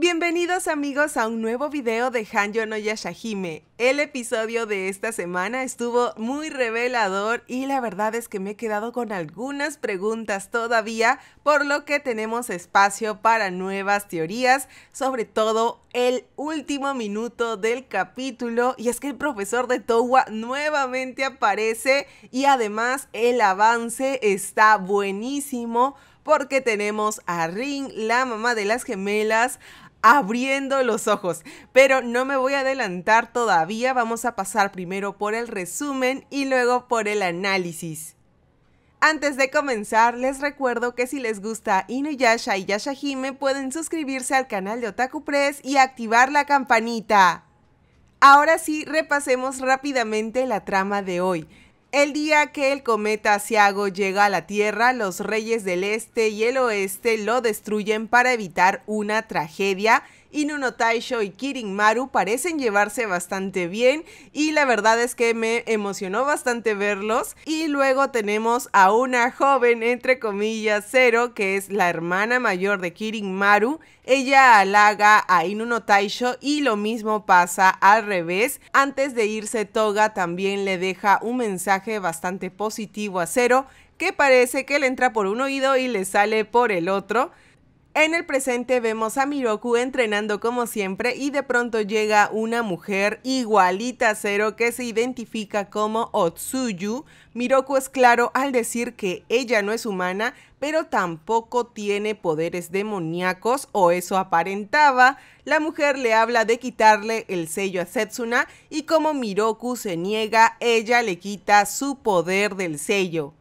Bienvenidos amigos a un nuevo video de Hanjo no Yashahime. El episodio de esta semana estuvo muy revelador y la verdad es que me he quedado con algunas preguntas todavía, por lo que tenemos espacio para nuevas teorías, sobre todo el último minuto del capítulo y es que el profesor de Towa nuevamente aparece y además el avance está buenísimo porque tenemos a Ring, la mamá de las gemelas, abriendo los ojos. Pero no me voy a adelantar todavía, vamos a pasar primero por el resumen y luego por el análisis. Antes de comenzar, les recuerdo que si les gusta Inuyasha y Yashahime pueden suscribirse al canal de Otaku Press y activar la campanita. Ahora sí, repasemos rápidamente la trama de hoy. El día que el cometa Asiago llega a la Tierra, los reyes del Este y el Oeste lo destruyen para evitar una tragedia Inuno Taisho y Kirin Maru parecen llevarse bastante bien y la verdad es que me emocionó bastante verlos. Y luego tenemos a una joven, entre comillas, cero, que es la hermana mayor de Kirin Maru. Ella halaga a Inuno Taisho y lo mismo pasa al revés. Antes de irse, Toga también le deja un mensaje bastante positivo a Cero, que parece que le entra por un oído y le sale por el otro. En el presente vemos a Miroku entrenando como siempre y de pronto llega una mujer igualita a Cero que se identifica como Otsuyu. Miroku es claro al decir que ella no es humana, pero tampoco tiene poderes demoníacos o eso aparentaba. La mujer le habla de quitarle el sello a Setsuna y como Miroku se niega, ella le quita su poder del sello.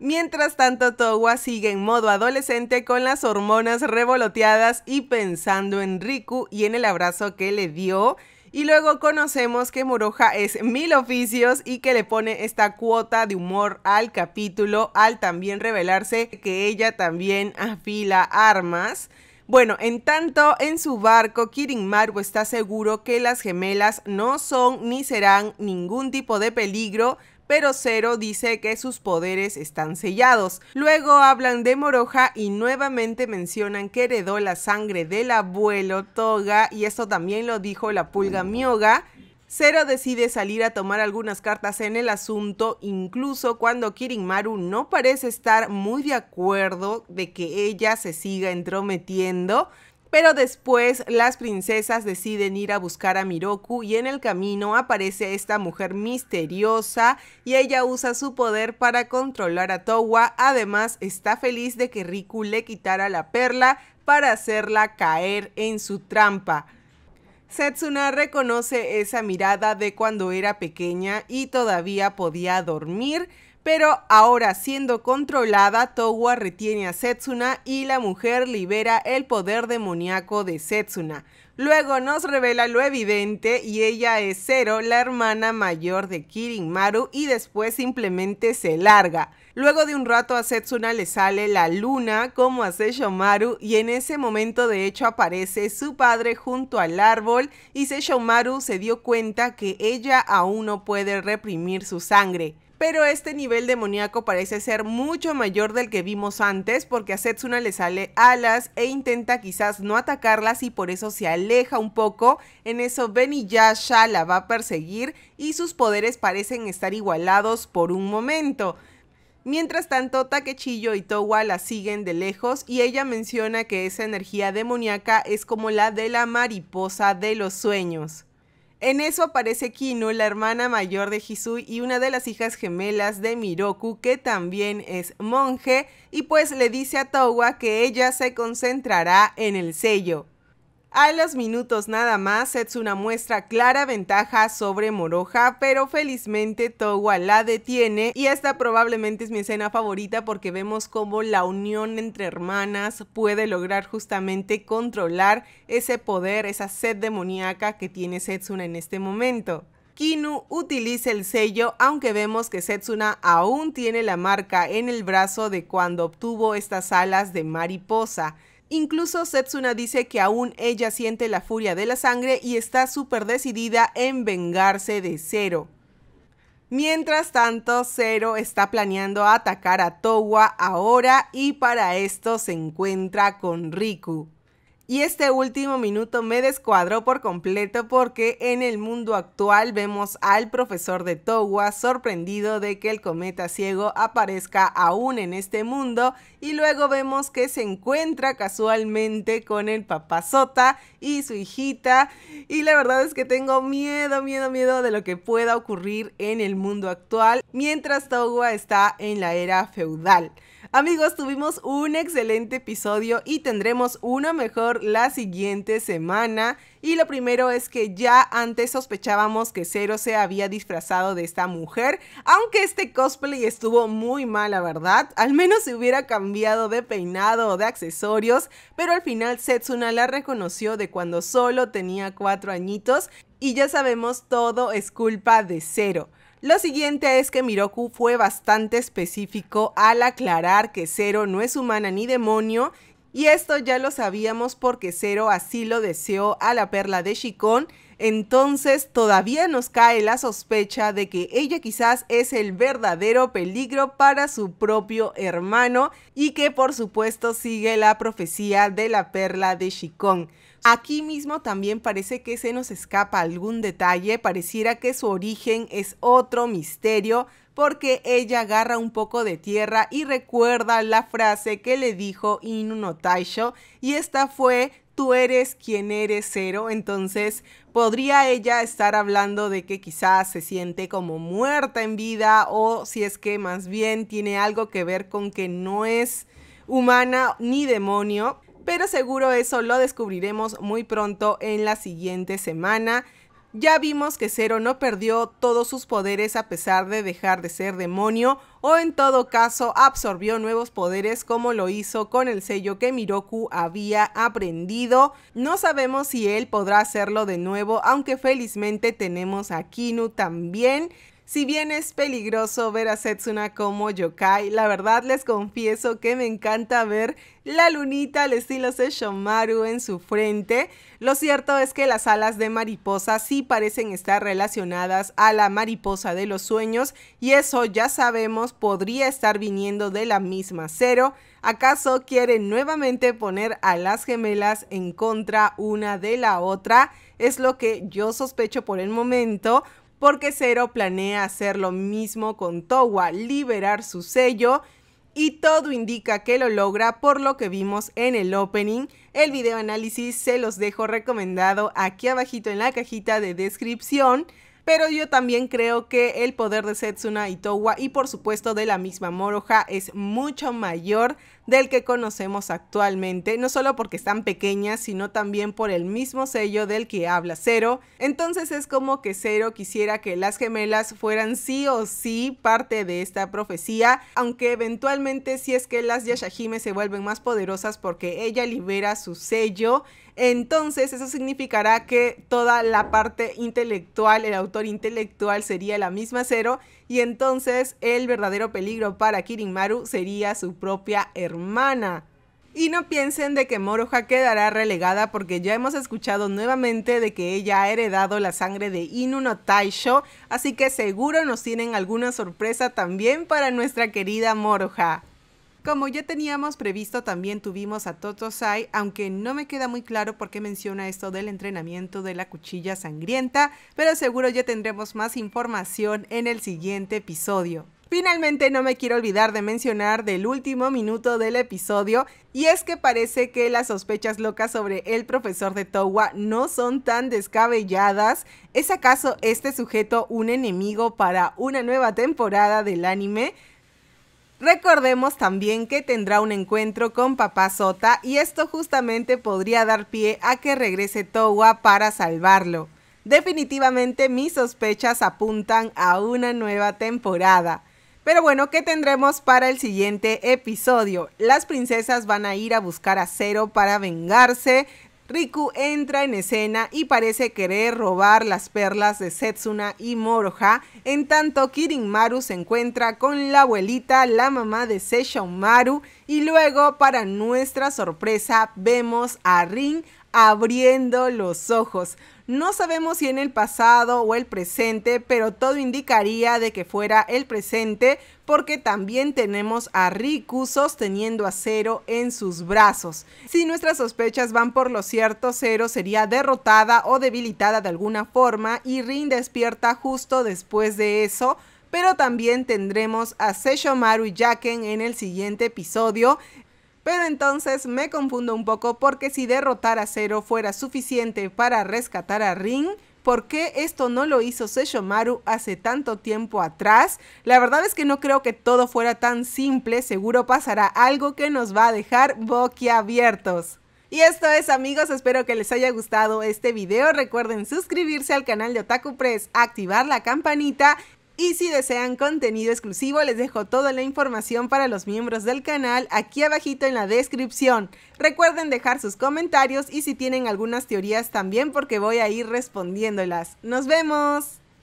Mientras tanto, Towa sigue en modo adolescente con las hormonas revoloteadas y pensando en Riku y en el abrazo que le dio. Y luego conocemos que Moroja es mil oficios y que le pone esta cuota de humor al capítulo al también revelarse que ella también afila armas. Bueno, en tanto, en su barco, Kirin Maru está seguro que las gemelas no son ni serán ningún tipo de peligro pero Zero dice que sus poderes están sellados. Luego hablan de Moroja y nuevamente mencionan que heredó la sangre del abuelo Toga y esto también lo dijo la pulga Mioga. Zero decide salir a tomar algunas cartas en el asunto, incluso cuando Kirinmaru no parece estar muy de acuerdo de que ella se siga entrometiendo. Pero después las princesas deciden ir a buscar a Miroku y en el camino aparece esta mujer misteriosa y ella usa su poder para controlar a Towa. Además está feliz de que Riku le quitara la perla para hacerla caer en su trampa. Setsuna reconoce esa mirada de cuando era pequeña y todavía podía dormir, pero ahora siendo controlada, Towa retiene a Setsuna y la mujer libera el poder demoníaco de Setsuna. Luego nos revela lo evidente y ella es Zero, la hermana mayor de Kirin Maru y después simplemente se larga. Luego de un rato a Setsuna le sale la luna como a Seishomaru y en ese momento de hecho aparece su padre junto al árbol y Seishomaru se dio cuenta que ella aún no puede reprimir su sangre pero este nivel demoníaco parece ser mucho mayor del que vimos antes porque a Setsuna le sale alas e intenta quizás no atacarlas y por eso se aleja un poco. En eso Yasha la va a perseguir y sus poderes parecen estar igualados por un momento. Mientras tanto, Takechillo y Towa la siguen de lejos y ella menciona que esa energía demoníaca es como la de la mariposa de los sueños. En eso aparece Kino, la hermana mayor de Hisui y una de las hijas gemelas de Miroku, que también es monje, y pues le dice a Towa que ella se concentrará en el sello. A los minutos nada más Setsuna muestra clara ventaja sobre Moroja, pero felizmente Towa la detiene y esta probablemente es mi escena favorita porque vemos cómo la unión entre hermanas puede lograr justamente controlar ese poder, esa sed demoníaca que tiene Setsuna en este momento. Kinu utiliza el sello, aunque vemos que Setsuna aún tiene la marca en el brazo de cuando obtuvo estas alas de mariposa. Incluso Setsuna dice que aún ella siente la furia de la sangre y está súper decidida en vengarse de Zero. Mientras tanto, Zero está planeando atacar a Towa ahora y para esto se encuentra con Riku. Y este último minuto me descuadró por completo porque en el mundo actual vemos al profesor de Towa sorprendido de que el cometa ciego aparezca aún en este mundo y luego vemos que se encuentra casualmente con el papá Sota y su hijita y la verdad es que tengo miedo, miedo, miedo de lo que pueda ocurrir en el mundo actual mientras Towa está en la era feudal. Amigos, tuvimos un excelente episodio y tendremos una mejor la siguiente semana. Y lo primero es que ya antes sospechábamos que Cero se había disfrazado de esta mujer, aunque este cosplay estuvo muy mal, la verdad. Al menos se hubiera cambiado de peinado o de accesorios, pero al final Setsuna la reconoció de cuando solo tenía cuatro añitos y ya sabemos todo es culpa de Cero. Lo siguiente es que Miroku fue bastante específico al aclarar que Cero no es humana ni demonio y esto ya lo sabíamos porque Cero así lo deseó a la perla de Chicón. Entonces todavía nos cae la sospecha de que ella quizás es el verdadero peligro para su propio hermano y que por supuesto sigue la profecía de la perla de Chicón. Aquí mismo también parece que se nos escapa algún detalle, pareciera que su origen es otro misterio, porque ella agarra un poco de tierra y recuerda la frase que le dijo Inu Taisho, y esta fue tú eres quien eres cero, entonces podría ella estar hablando de que quizás se siente como muerta en vida o si es que más bien tiene algo que ver con que no es humana ni demonio pero seguro eso lo descubriremos muy pronto en la siguiente semana. Ya vimos que Zero no perdió todos sus poderes a pesar de dejar de ser demonio, o en todo caso absorbió nuevos poderes como lo hizo con el sello que Miroku había aprendido. No sabemos si él podrá hacerlo de nuevo, aunque felizmente tenemos a Kinu también. Si bien es peligroso ver a Setsuna como yokai, la verdad les confieso que me encanta ver la lunita al estilo Seshomaru en su frente. Lo cierto es que las alas de mariposa sí parecen estar relacionadas a la mariposa de los sueños y eso ya sabemos podría estar viniendo de la misma Cero. ¿Acaso quieren nuevamente poner a las gemelas en contra una de la otra? Es lo que yo sospecho por el momento, porque Zero planea hacer lo mismo con Towa, liberar su sello y todo indica que lo logra por lo que vimos en el opening. El video análisis se los dejo recomendado aquí abajito en la cajita de descripción. Pero yo también creo que el poder de Setsuna y Towa y por supuesto de la misma Moroha es mucho mayor del que conocemos actualmente, no solo porque están pequeñas, sino también por el mismo sello del que habla Cero. Entonces es como que Cero quisiera que las gemelas fueran sí o sí parte de esta profecía, aunque eventualmente si es que las Yashahime se vuelven más poderosas porque ella libera su sello, entonces eso significará que toda la parte intelectual, el autor intelectual sería la misma Cero y entonces el verdadero peligro para Kirinmaru sería su propia hermana. Y no piensen de que moroja quedará relegada porque ya hemos escuchado nuevamente de que ella ha heredado la sangre de Inuno Taisho, así que seguro nos tienen alguna sorpresa también para nuestra querida moroja. Como ya teníamos previsto, también tuvimos a Toto Sai, aunque no me queda muy claro por qué menciona esto del entrenamiento de la cuchilla sangrienta, pero seguro ya tendremos más información en el siguiente episodio. Finalmente no me quiero olvidar de mencionar del último minuto del episodio y es que parece que las sospechas locas sobre el profesor de Towa no son tan descabelladas. ¿Es acaso este sujeto un enemigo para una nueva temporada del anime? Recordemos también que tendrá un encuentro con Papá Sota y esto justamente podría dar pie a que regrese Towa para salvarlo. Definitivamente mis sospechas apuntan a una nueva temporada. Pero bueno, ¿qué tendremos para el siguiente episodio? Las princesas van a ir a buscar a Cero para vengarse. Riku entra en escena y parece querer robar las perlas de Setsuna y Moroha, en tanto Kirin Maru se encuentra con la abuelita, la mamá de Maru, y luego, para nuestra sorpresa, vemos a Rin abriendo los ojos. No sabemos si en el pasado o el presente, pero todo indicaría de que fuera el presente porque también tenemos a Riku sosteniendo a Zero en sus brazos. Si nuestras sospechas van por lo cierto, Zero sería derrotada o debilitada de alguna forma y Rin despierta justo después de eso pero también tendremos a Seshomaru y Jaken en el siguiente episodio. Pero entonces me confundo un poco porque si derrotar a Zero fuera suficiente para rescatar a Ring, ¿por qué esto no lo hizo Seshomaru hace tanto tiempo atrás? La verdad es que no creo que todo fuera tan simple, seguro pasará algo que nos va a dejar boquiabiertos. Y esto es amigos, espero que les haya gustado este video. Recuerden suscribirse al canal de Otaku Press, activar la campanita y si desean contenido exclusivo, les dejo toda la información para los miembros del canal aquí abajito en la descripción. Recuerden dejar sus comentarios y si tienen algunas teorías también porque voy a ir respondiéndolas. ¡Nos vemos!